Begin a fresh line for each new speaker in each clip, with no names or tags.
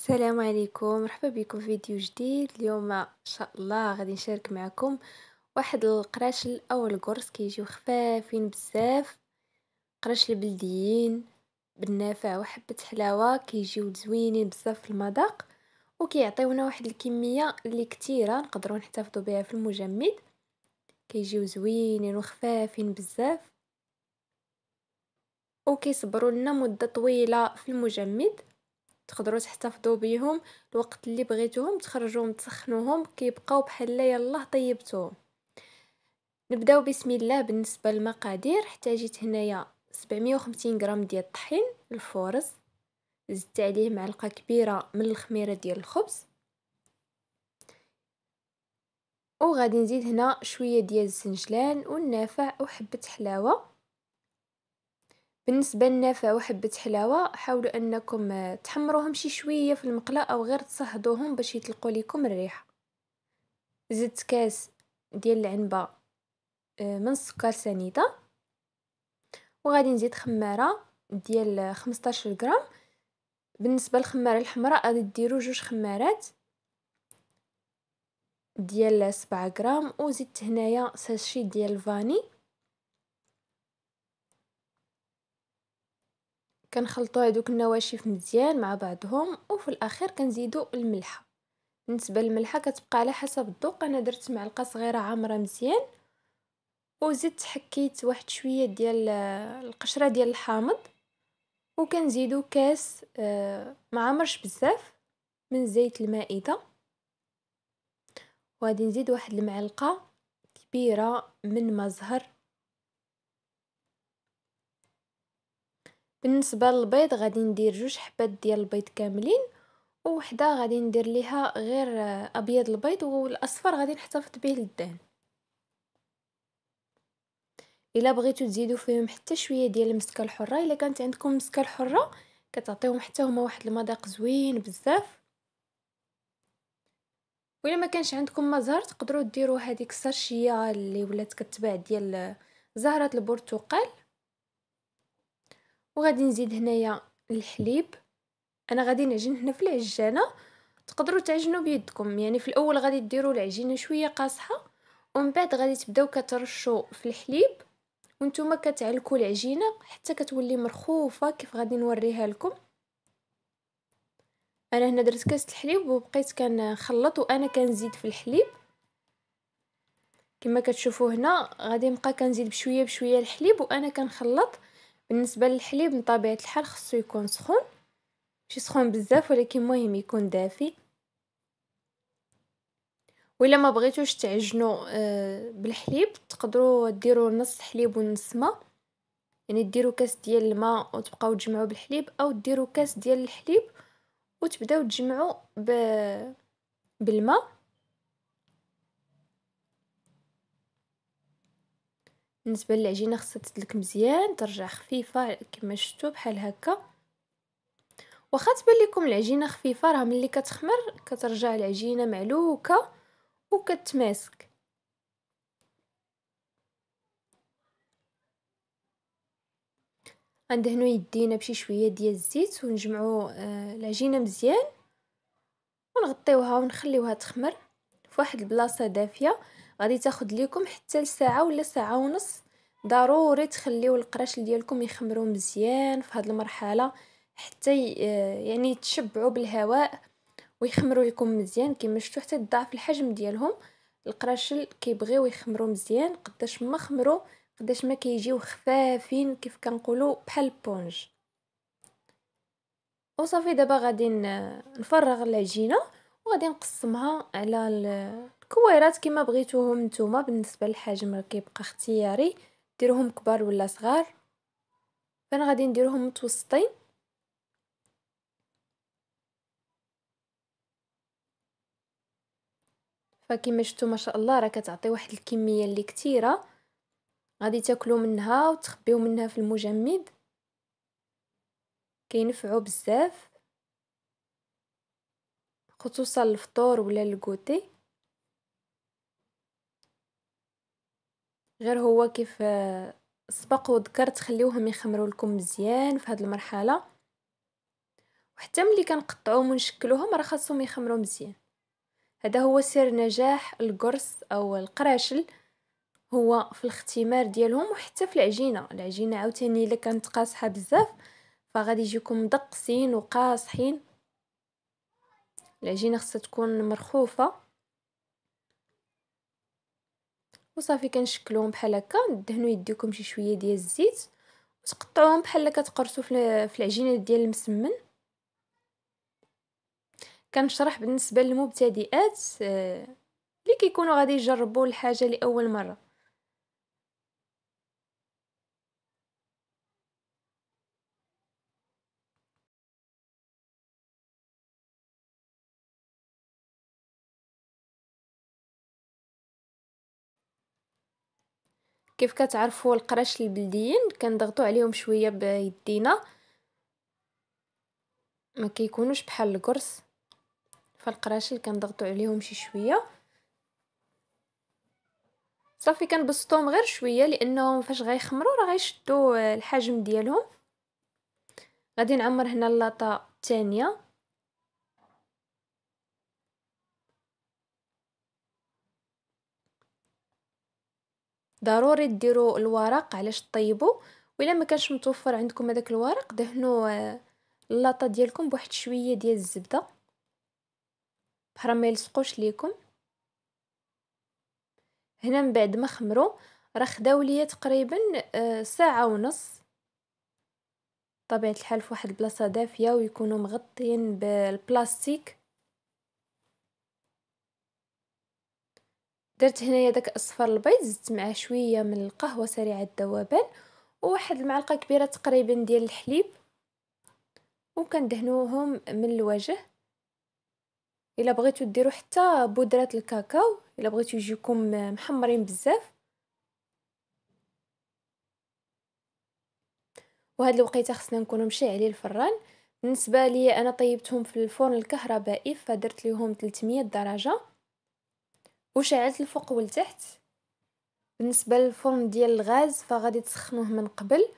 السلام عليكم مرحبا بكم في فيديو جديد اليوم ان شاء الله غادي نشارك معكم واحد القراشل او القرص كيجيو خفافين بزاف قراشل بلديين بالنافع وحبه حلاوه كيجيو زوينين بزاف في المذاق وكيعطيونا واحد الكميه اللي كتيره نقدروا نحتفظوا بها في المجمد كيجيو زوينين وخفافين بزاف وكيصبروا لنا مده طويله في المجمد تقدروا تحتفظوا بيهم الوقت اللي بغيتوهم تخرجوهم تسخنوهم كيبقاو بحال يلاه طيبتوهم نبداو بسم الله بالنسبه للمقادير احتاجيت هنايا 750 غرام ديال الطحين الفورز زدت عليه معلقه كبيره من الخميره ديال الخبز وغادي نزيد هنا شويه ديال الزنجلان والنافع وحبه حلاوه بالنسبه للنافع وحبه حلاوه حاولوا انكم آه، تحمروهم شي شويه في المقله او غير تصهدوهم باش يطلقوا لكم الريحه زدت كاس ديال العنبه آه، من السكر سنيده وغادي نزيد خماره ديال 15 آه، غرام بالنسبه للخماره الحمراء غادي ديروا جوج خمارات ديال 7 غرام وزدت هنايا ساشي ديال الفاني كنخلطو هذوك النواشف مزيان مع بعضهم وفي الاخير كنزيدو الملحه بالنسبه للملحه كتبقى على حسب الذوق انا درت معلقه صغيره عامره مزيان وزدت حكيت واحد شويه ديال آه، القشره ديال الحامض وكنزيدوا كاس آه، ما عمرش بزاف من زيت المائده وغادي نزيد واحد المعلقه كبيره من مزهر بالنسبة للبيض غادي ندير جوج حبات ديال البيض كاملين وحده غادي ندير ليها غير ابيض البيض والاصفر غادي نحتفظ به للدهن الا بغيتو تزيدو فيهم حتى شويه ديال المسكه الحره الا كانت عندكم مسكه الحره كتعطيهم حتى هما واحد المذاق زوين بزاف وإلا ما كانش عندكم مزهر تقدروا ديروا هذيك السرشيه اللي ولات كتباع ديال زهره البرتقال وغادي نزيد هنايا الحليب انا غادي نعجن هنا في العجانه تقدروا تعجنوا بيدكم يعني في الاول غادي ديروا العجينه شويه قاصحه ومن بعد غادي تبداو كترشوا في الحليب وانتم كتعلكوا العجينه حتى كتولي مرخوفه كيف غادي نوريها لكم انا هنا درت كاس الحليب وبقيت كنخلط وانا كنزيد في الحليب كما كتشوفوا هنا غادي نبقى كنزيد بشويه بشويه الحليب وانا كنخلط بالنسبة للحليب من طبيعة الحال خصو يكون سخون، ماشي سخون بزاف ولكن مهم يكون دافي، وإلا بغيتوش تعجنو آه، بالحليب تقدرو ديرو نص حليب ونص ما، يعني ديرو كاس ديال الما وتبقاو تجمعو بالحليب أو ديرو كاس ديال الحليب وتبداو تجمعو بالماء بالما. بالنسبه للعجينه خصها تدلك مزيان ترجع خفيفه كما شفتوا بحال هكا واخا تبان لكم العجينه خفيفه راه ملي كتخمر كترجع العجينه معلوكه وكتماسك غندهنو يدينا بشي شويه ديال الزيت ونجمعوا آه، العجينه مزيان ونغطيوها ونخليوها تخمر فواحد البلاصه دافيه غادي تاخد ليكم حتى لساعه ولا ساعه ونص ضروري تخليو القراش ديالكم يخمروا مزيان في هاد المرحله حتى آه، يعني يتشبعوا بالهواء ويخمروا لكم مزيان كما شفتوا حتى تضاعف الحجم ديالهم القراشل كيبغيو يخمروا مزيان قداش ما خمروا قداش ما كيجيو خفافين كيف كنقولوا بحال البونج وصافي دابا غادي نفرغ العجينه وغادي نقسمها على الكويرات كيما بغيتوهم نتوما بالنسبه للحجم كيبقى اختياري ديروهم كبار ولا صغار فانا غادي نديرهم متوسطين فكما شفتوا ما شاء الله راه كتعطي واحد الكميه اللي كثيره غادي تاكلوا منها وتخبيو منها في المجمد كينفعوا بزاف خصوصا الفطور ولا الكوتي غير هو كيف آه، سبق وذكرت خليوهم لكم مزيان فهاد المرحله وحتى ملي كنقطعوهم ونشكلوهم راه خاصهم يخمروا مزيان هذا هو سر نجاح القرص او القراشل هو في الاختمار ديالهم وحتى في العجينه العجينه عاوتاني الا كانت قاصحه بزاف فغادي يجيكم دقسين وقاصحين العجينه خصها تكون مرخوفه وصافي كنشكلوهم بحال هكا دهنوا يديكم شي شويه ديال الزيت وتقطعوهم بحال كتقرصوا في العجينه ديال المسمن كنشرح بالنسبه للمبتدئات اللي آه، كيكونوا غادي يجربوا الحاجه لاول مره كيف كتعرفوا القراش البلديين كنضغطوا عليهم شويه بيدينا ما كيكونوش بحال القرص فالقراش اللي كنضغطوا عليهم شي شويه صافي كنبسطوهم غير شويه لانهم فاش غيخمروا راه غيشدوا الحجم ديالهم غادي نعمر هنا اللاطه الثانيه ضروري ديرو الورق علاش طيبو, وإلا مكانش متوفر عندكم هداك الورق, دهنو اللاطه آه، ديالكم بواحد شوية ديال الزبدة, بحال ميلصقوش ليكم, هنا من بعد ما خمرو, راه خداو ليا تقريبا آه، ساعة ونص, بطبيعة الحال في واحد البلاصة دافية ويكونو مغطيين بالبلاستيك. درت هنايا داك اصفر البيض زدت معاه شويه من القهوه سريعه الذوبان وواحد المعلقه كبيره تقريبا ديال الحليب وكندهنوهم من الوجه الا بغيتو ديروا حتى بودره الكاكاو الا بغيتو يجيكم محمرين بزاف وهاد الوقيته خصنا نكونوا مشاعلين الفران بالنسبه لي انا طيبتهم في الفرن الكهربائي فدرت ليهم 300 درجه وشعلت الفوق والتحت بالنسبه للفرن ديال الغاز فغادي تسخنوه من قبل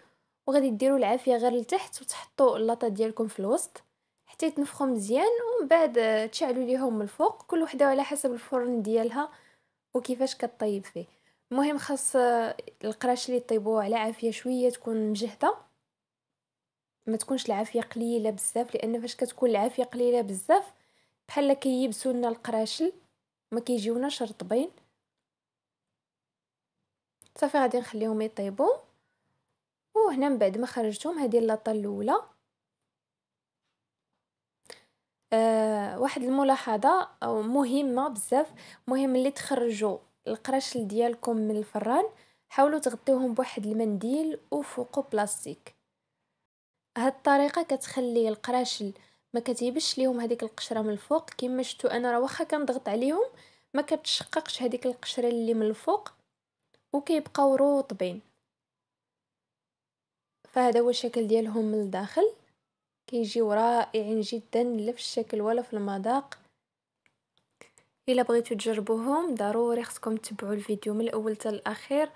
وغادي ديروا العافيه غير لتحت وتحطوا اللاطه ديالكم في الوسط حتى يتنفخوا مزيان ومن بعد تشعلوا ليهم من الفوق كل وحده على حسب الفرن ديالها وكيفاش كطيب فيه المهم خاص آه، القراش اللي طيبوه على عافيه شويه تكون مجهده ما تكونش العافيه قليله بزاف لان فاش كتكون العافيه قليله بزاف بحال كيبسوا لنا القراشل ما كيجيوناش رطبين صافي غادي نخليهم يطيبوا وهنا من بعد ما خرجتهم هذه اللاطه الاولى أه واحد الملاحظه أو آه، مهمه بزاف مهم اللي تخرجوا القراشل ديالكم من الفران حاولوا تغطيوهم بواحد المنديل وفوقو بلاستيك هاد الطريقه كتخلي القراشل ما كتيبش ليهم هذيك القشره من الفوق كما شفتوا انا راه واخا كنضغط عليهم ما كتشققش هذيك القشره اللي من الفوق وكيبقاو رطبين فهذا هو الشكل ديالهم من الداخل كيجيو رائعين جدا لا في الشكل ولا في المذاق الا بغيتو تجربوهم ضروري خصكم تبعوا الفيديو من الاول حتى الاخير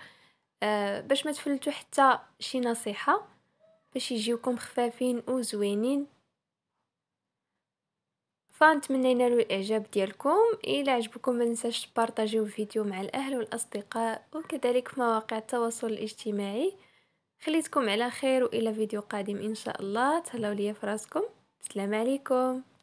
آه باش ما تفلتوا حتى شي نصيحه باش يجيوكم خفافين وزوينين فنتمنى ينالوا الاعجاب ديالكم الى عجبكم ما ننساش تبارطاجيو الفيديو مع الاهل والاصدقاء وكذلك في مواقع التواصل الاجتماعي خليتكم على خير والى فيديو قادم ان شاء الله تهلاو ليا فراسكم السلام عليكم